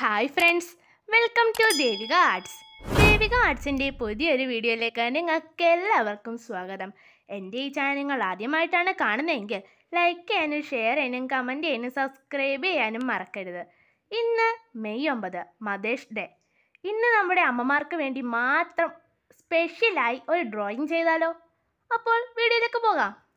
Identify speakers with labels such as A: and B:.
A: hi friends welcome to Devika arts Devika ആർട്സിൻ്റെ പുതിയൊരു വീഡിയോയിലേക്ക് നിങ്ങൾക്ക് എല്ലാവർക്കും സ്വാഗതം എൻ്റെ ഈ ചാനൽ നിങ്ങൾ ആദ്യമായിട്ടാണ് കാണുന്നതെങ്കിൽ ലൈക്ക് ചെയ്യാനും ഷെയർ ചെയ്യാനും കമൻറ്റ് ചെയ്യാനും സബ്സ്ക്രൈബ് ചെയ്യാനും മറക്കരുത് ഇന്ന് മെയ് ഒമ്പത് മദേഴ്സ് ഡേ ഇന്ന് നമ്മുടെ അമ്മമാർക്ക് വേണ്ടി മാത്രം സ്പെഷ്യലായി ഒരു ഡ്രോയിങ് ചെയ്താലോ അപ്പോൾ വീഡിയോയിലേക്ക് പോകാം